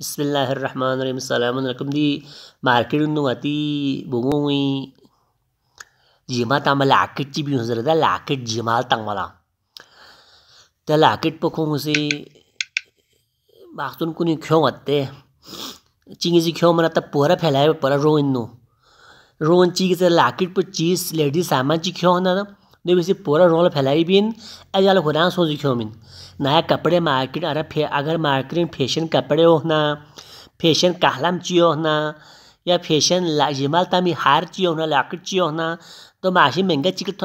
बसमीम दी मार्केट वाती बोगो हुई जिमात लाकेट लाकेटची बी हजर त्या लाकेट जिमात आम्हाला त्या लाकेट पखो हुसे मागतून कुणी खेळ वाटते चिंगेची खेळ आता पोरा फेलाय परा रोवन नो रोवन चिंगेचं लाकेट पण चीज लेडीज सामानची खेळ होणार देखिए पूरा रोल फैलाइबिन अजाल खुदा सोच खियोमिन नया कपड़े मार्केट अरे फे अगर मार्केट फैशन कपड़े होना फैशन कहलम चाहिए होना या फैशन जिमाल तमी हार चाहिए होना लाकट ची होना तो माशी महंगा चिकत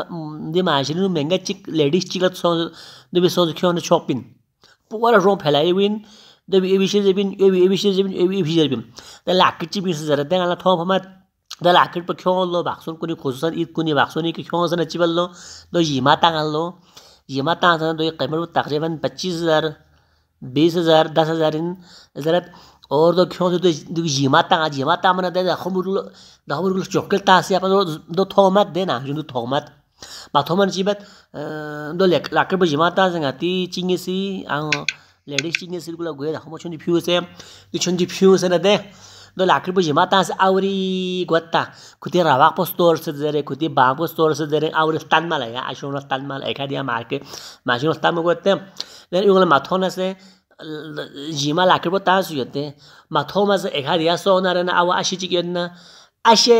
दे माशी महंगा चिक लेडीज चिकट सो दे भी सोच शॉपिंग पूरा रोल फैलाई बीन दे ए विशेष बिन ए विशेष बिन ए विशेष बिन तो लॉकेट ची बिन जरा दे थोम हमारे দে লাখিৰ ক্ষয় হ'লো বাক্সন কোনে খোজোচান ঈদ কোনে বাক্সনী কি ক্ষয় আছে নাচি পাৰিলোঁ দৈ হিমা টাং আনলো হিমা টাং আছে দৈ কেমেৰ তাকজেমান পঁচিছ হাজাৰ বিছ হাজাৰ দহ হাজাৰ ইন এজাৰত অৰ দ ক্ষয় দিওঁ দুই জিমা টাং আজি জিমা টাং মানে দেখোবোৰ দেখোবোৰ চকেল টাং আছে আপোনাৰ থমাত দে না যোনটো থমাত মাথো মানে যিবাত লাকেৰ পৰা জিমা টাং আছে চিঙিছে আৰু লেডিজ চিঙিছে গৈ দেখোঁ মই চোন ফিউ আছে চোন ফিউ ফিউছে না দে نو લાકડી પછી માં તાસ આવરી ગોત્તા કુતી રાવાક પોસ્તો અરસ જરે કુતી બાગ પોસ્તો અરસ જરે આવર સ્થાન માં લાય આશો સ્થાન માં એકાદી માર્કે માશી સ્થાન માં ગોતે દેન યુગલ માથોન હશે જીમા લાકડી પર તાસ યોતે માથો માં એકાદી આસો નરે ના આવ આશી ચીગન આશે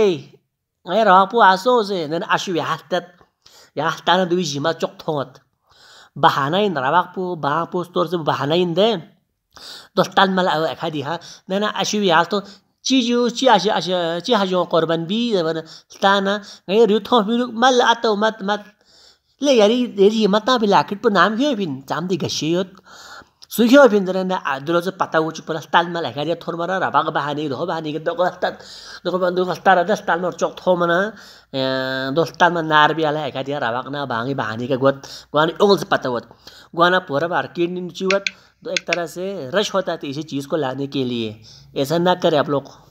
એ રાવાક પો આસો છે દેન આશી વ્યાહતત વ્યાહતાના દુઈ જીમા ચોક થોત બહાના ઇન રાવાક પો બાગ પોસ્તો અરસ બહાના ઇન દેન دوست تال ملا او اكاديها نانا اشوي عالتو تشيجو تشي اش اش تشي هاجو قربان بي زبنا ستانا غير ريتو بيلو مل اتو مات مات لا ياري ياري متا بلا كت نام هي بين تام دي غشيوت सुखी अभिनंदन आदरज पताउच पुरा स्थान में लेखा दिया थोर मरा रबाग बहाने दो बहाने के दो स्थान दो बंद दो स्थान रहता स्थान में चौक थो मना दो स्थान में नार भी आला लेखा दिया रबाग ना बहाने बहाने के गुट गुआने उंगल से पता पताउच गुआना पूरा बार किन निचुवत तो एक तरह से रश होता है इसी चीज़ को लाने के लिए ऐसा ना करें आप लोग